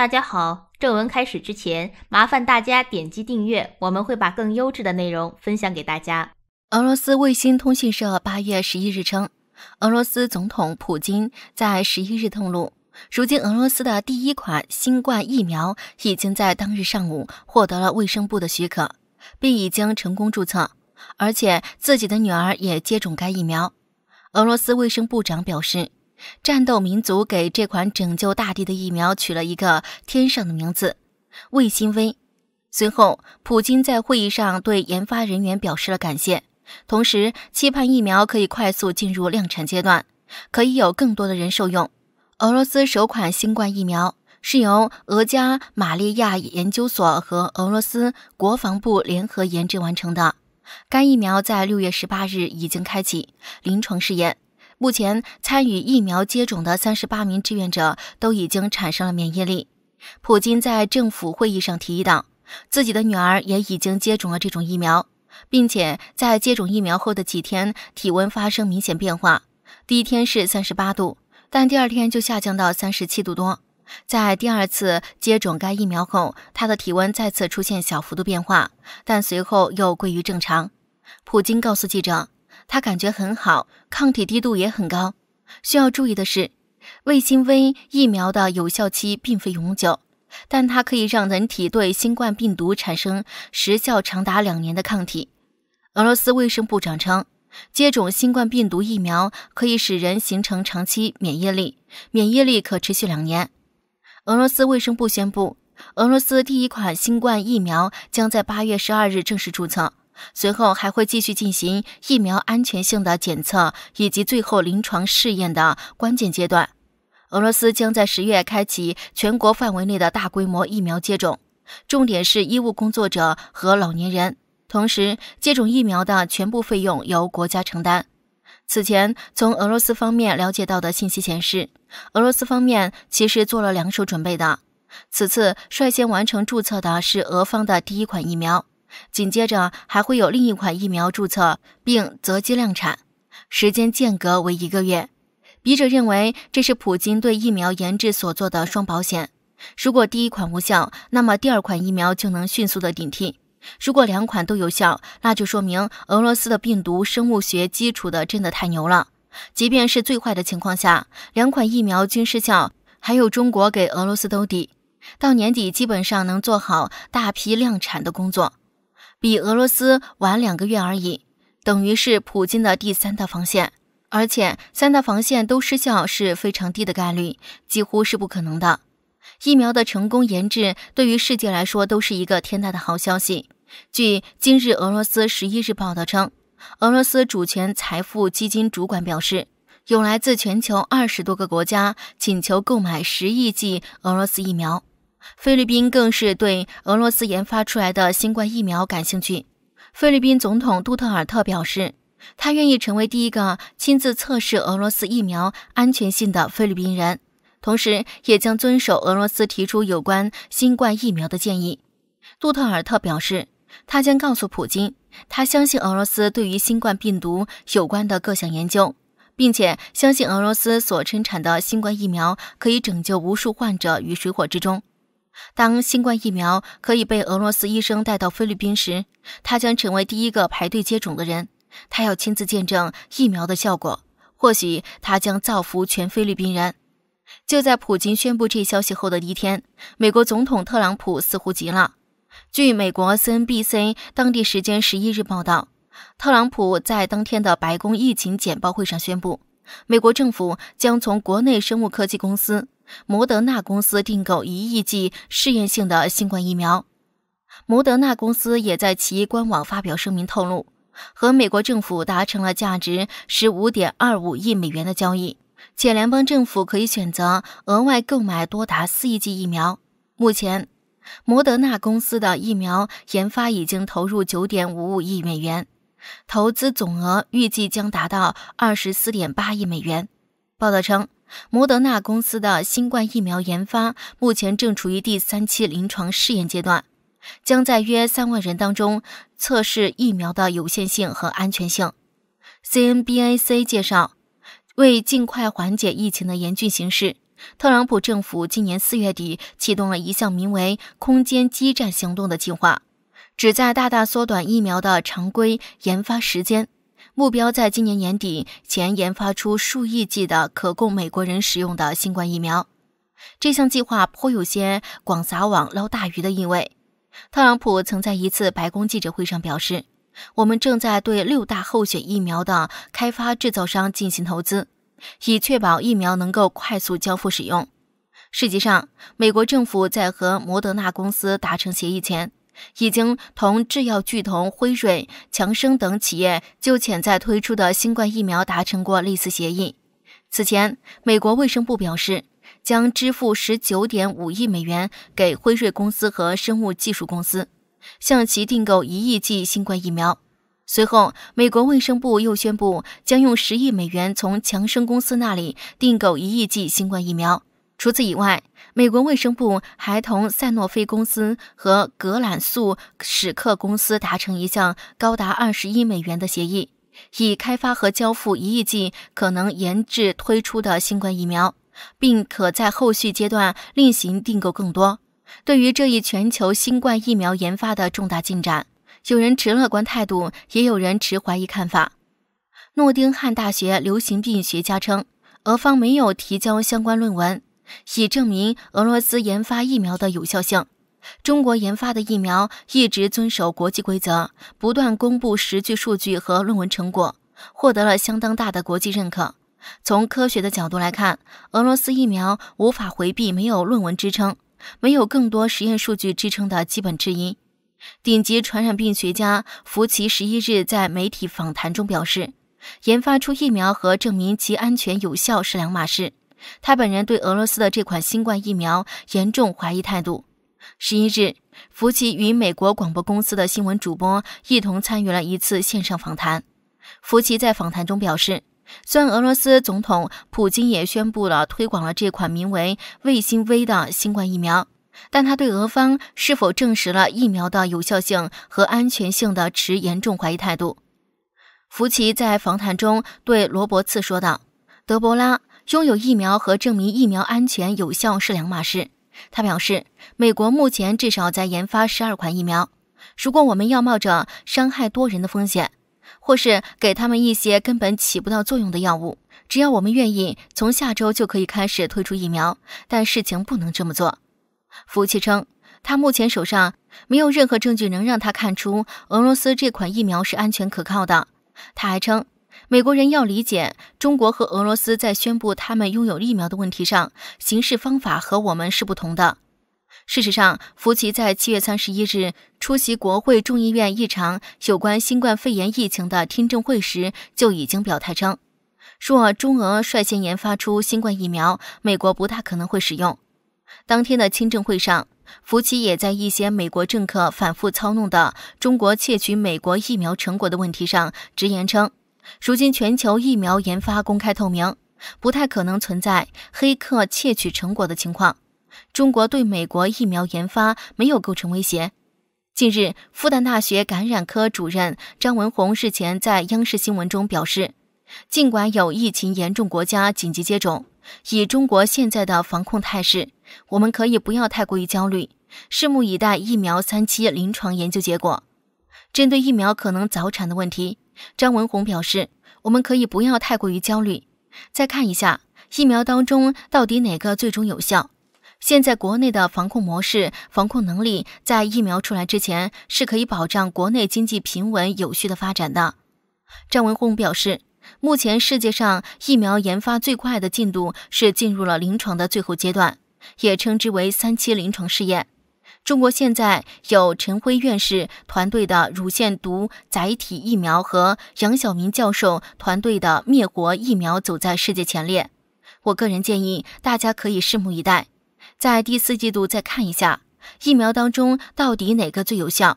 大家好，正文开始之前，麻烦大家点击订阅，我们会把更优质的内容分享给大家。俄罗斯卫星通讯社八月十一日称，俄罗斯总统普京在十一日透露，如今俄罗斯的第一款新冠疫苗已经在当日上午获得了卫生部的许可，并已经成功注册，而且自己的女儿也接种该疫苗。俄罗斯卫生部长表示。战斗民族给这款拯救大地的疫苗取了一个天上的名字——卫星 V。随后，普京在会议上对研发人员表示了感谢，同时期盼疫苗可以快速进入量产阶段，可以有更多的人受用。俄罗斯首款新冠疫苗是由俄加马利亚研究所和俄罗斯国防部联合研制完成的。该疫苗在六月十八日已经开启临床试验。目前参与疫苗接种的三十八名志愿者都已经产生了免疫力。普京在政府会议上提到，自己的女儿也已经接种了这种疫苗，并且在接种疫苗后的几天，体温发生明显变化。第一天是三十八度，但第二天就下降到三十七度多。在第二次接种该疫苗后，她的体温再次出现小幅度变化，但随后又归于正常。普京告诉记者。他感觉很好，抗体低度也很高。需要注意的是，卫星 V 疫苗的有效期并非永久，但它可以让人体对新冠病毒产生时效长达两年的抗体。俄罗斯卫生部长称，接种新冠病毒疫苗可以使人形成长期免疫力，免疫力可持续两年。俄罗斯卫生部宣布，俄罗斯第一款新冠疫苗将在八月十二日正式注册。随后还会继续进行疫苗安全性的检测，以及最后临床试验的关键阶段。俄罗斯将在十月开启全国范围内的大规模疫苗接种，重点是医务工作者和老年人。同时，接种疫苗的全部费用由国家承担。此前，从俄罗斯方面了解到的信息显示，俄罗斯方面其实做了两手准备的。此次率先完成注册的是俄方的第一款疫苗。紧接着还会有另一款疫苗注册并择机量产，时间间隔为一个月。笔者认为这是普京对疫苗研制所做的双保险。如果第一款无效，那么第二款疫苗就能迅速的顶替；如果两款都有效，那就说明俄罗斯的病毒生物学基础的真的太牛了。即便是最坏的情况下，两款疫苗均失效，还有中国给俄罗斯兜底，到年底基本上能做好大批量产的工作。比俄罗斯晚两个月而已，等于是普京的第三道防线，而且三大防线都失效是非常低的概率，几乎是不可能的。疫苗的成功研制对于世界来说都是一个天大的好消息。据今日俄罗斯十一日报道称，俄罗斯主权财富基金主管表示，有来自全球二十多个国家请求购买十亿剂俄罗斯疫苗。菲律宾更是对俄罗斯研发出来的新冠疫苗感兴趣。菲律宾总统杜特尔特表示，他愿意成为第一个亲自测试俄罗斯疫苗安全性的菲律宾人，同时也将遵守俄罗斯提出有关新冠疫苗的建议。杜特尔特表示，他将告诉普京，他相信俄罗斯对于新冠病毒有关的各项研究，并且相信俄罗斯所生产的新冠疫苗可以拯救无数患者于水火之中。当新冠疫苗可以被俄罗斯医生带到菲律宾时，他将成为第一个排队接种的人。他要亲自见证疫苗的效果，或许他将造福全菲律宾人。就在普京宣布这消息后的一天，美国总统特朗普似乎急了。据美国 CNBC 当地时间十一日报道，特朗普在当天的白宫疫情简报会上宣布，美国政府将从国内生物科技公司。摩德纳公司订购一亿剂试验性的新冠疫苗。摩德纳公司也在其官网发表声明透露，和美国政府达成了价值十五点二五亿美元的交易，且联邦政府可以选择额外购买多达四亿剂疫苗。目前，摩德纳公司的疫苗研发已经投入九点五五亿美元，投资总额预计将达到二十四点八亿美元。报道称。摩德纳公司的新冠疫苗研发目前正处于第三期临床试验阶段，将在约三万人当中测试疫苗的有限性和安全性。CNBC 介绍，为尽快缓解疫情的严峻形势，特朗普政府今年四月底启动了一项名为“空间基站行动”的计划，旨在大大缩短疫苗的常规研发时间。目标在今年年底前研发出数亿剂的可供美国人使用的新冠疫苗。这项计划颇有些广撒网捞大鱼的意味。特朗普曾在一次白宫记者会上表示：“我们正在对六大候选疫苗的开发制造商进行投资，以确保疫苗能够快速交付使用。”实际上，美国政府在和摩德纳公司达成协议前。已经同制药巨头辉瑞、强生等企业就潜在推出的新冠疫苗达成过类似协议。此前，美国卫生部表示将支付19.5亿美元给辉瑞公司和生物技术公司，向其订购1亿剂新冠疫苗。随后，美国卫生部又宣布将用10亿美元从强生公司那里订购1亿剂新冠疫苗。除此以外，美国卫生部还同赛诺菲公司和格兰素史克公司达成一项高达二十亿美元的协议，以开发和交付一亿剂可能研制推出的新冠疫苗，并可在后续阶段另行订购更多。对于这一全球新冠疫苗研发的重大进展，有人持乐观态度，也有人持怀疑看法。诺丁汉大学流行病学家称，俄方没有提交相关论文。以证明俄罗斯研发疫苗的有效性。中国研发的疫苗一直遵守国际规则，不断公布实际数据和论文成果，获得了相当大的国际认可。从科学的角度来看，俄罗斯疫苗无法回避没有论文支撑、没有更多实验数据支撑的基本质疑。顶级传染病学家福奇十一日在媒体访谈中表示：“研发出疫苗和证明其安全有效是两码事。”他本人对俄罗斯的这款新冠疫苗严重怀疑态度。十一日，福奇与美国广播公司的新闻主播一同参与了一次线上访谈。福奇在访谈中表示，虽然俄罗斯总统普京也宣布了推广了这款名为“卫星 V” 的新冠疫苗，但他对俄方是否证实了疫苗的有效性和安全性的持严重怀疑态度。福奇在访谈中对罗伯茨说道：“德伯拉。”拥有疫苗和证明疫苗安全有效是两码事，他表示，美国目前至少在研发十二款疫苗。如果我们要冒着伤害多人的风险，或是给他们一些根本起不到作用的药物，只要我们愿意，从下周就可以开始推出疫苗。但事情不能这么做。福奇称，他目前手上没有任何证据能让他看出俄罗斯这款疫苗是安全可靠的。他还称。美国人要理解，中国和俄罗斯在宣布他们拥有疫苗的问题上，行事方法和我们是不同的。事实上，福奇在七月三十一日出席国会众议院一场有关新冠肺炎疫情的听证会时，就已经表态称，若中俄率先研发出新冠疫苗，美国不大可能会使用。当天的听证会上，福奇也在一些美国政客反复操弄的中国窃取美国疫苗成果的问题上直言称。如今全球疫苗研发公开透明，不太可能存在黑客窃取成果的情况。中国对美国疫苗研发没有构成威胁。近日，复旦大学感染科主任张文宏日前在央视新闻中表示：“尽管有疫情严重国家紧急接种，以中国现在的防控态势，我们可以不要太过于焦虑，拭目以待疫苗三期临床研究结果。针对疫苗可能早产的问题。”张文宏表示，我们可以不要太过于焦虑，再看一下疫苗当中到底哪个最终有效。现在国内的防控模式、防控能力，在疫苗出来之前是可以保障国内经济平稳有序的发展的。张文宏表示，目前世界上疫苗研发最快的进度是进入了临床的最后阶段，也称之为三期临床试验。中国现在有陈辉院士团队的乳腺毒载体疫苗和杨晓明教授团队的灭活疫苗走在世界前列。我个人建议大家可以拭目以待，在第四季度再看一下疫苗当中到底哪个最有效，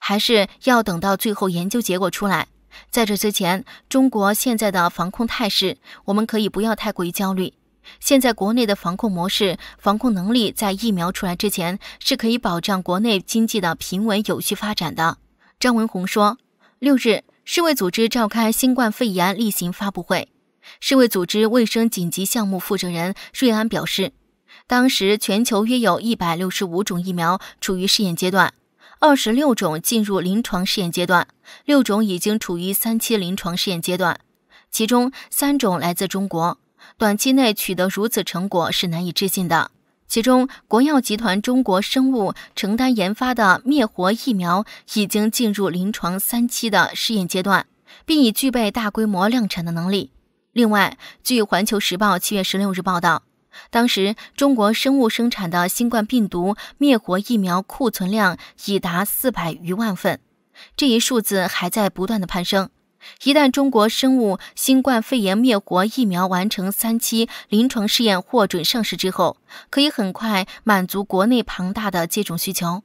还是要等到最后研究结果出来。在这之前，中国现在的防控态势，我们可以不要太过于焦虑。现在国内的防控模式、防控能力，在疫苗出来之前是可以保障国内经济的平稳有序发展的。张文宏说：“六日，世卫组织召开新冠肺炎例行发布会，世卫组织卫生紧急项目负责人瑞安表示，当时全球约有一百六十五种疫苗处于试验阶段，二十六种进入临床试验阶段，六种已经处于三期临床试验阶段，其中三种来自中国。”短期内取得如此成果是难以置信的。其中，国药集团中国生物承担研发的灭活疫苗已经进入临床三期的试验阶段，并已具备大规模量产的能力。另外，据《环球时报》七月十六日报道，当时中国生物生产的新冠病毒灭活疫苗库存量已达四百余万份，这一数字还在不断的攀升。一旦中国生物新冠肺炎灭活疫苗完成三期临床试验获准上市之后，可以很快满足国内庞大的接种需求。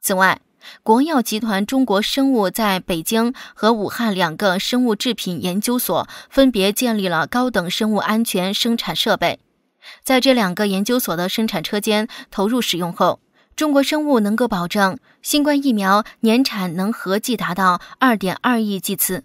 此外，国药集团中国生物在北京和武汉两个生物制品研究所分别建立了高等生物安全生产设备，在这两个研究所的生产车间投入使用后，中国生物能够保证新冠疫苗年产能合计达到二点二亿剂次。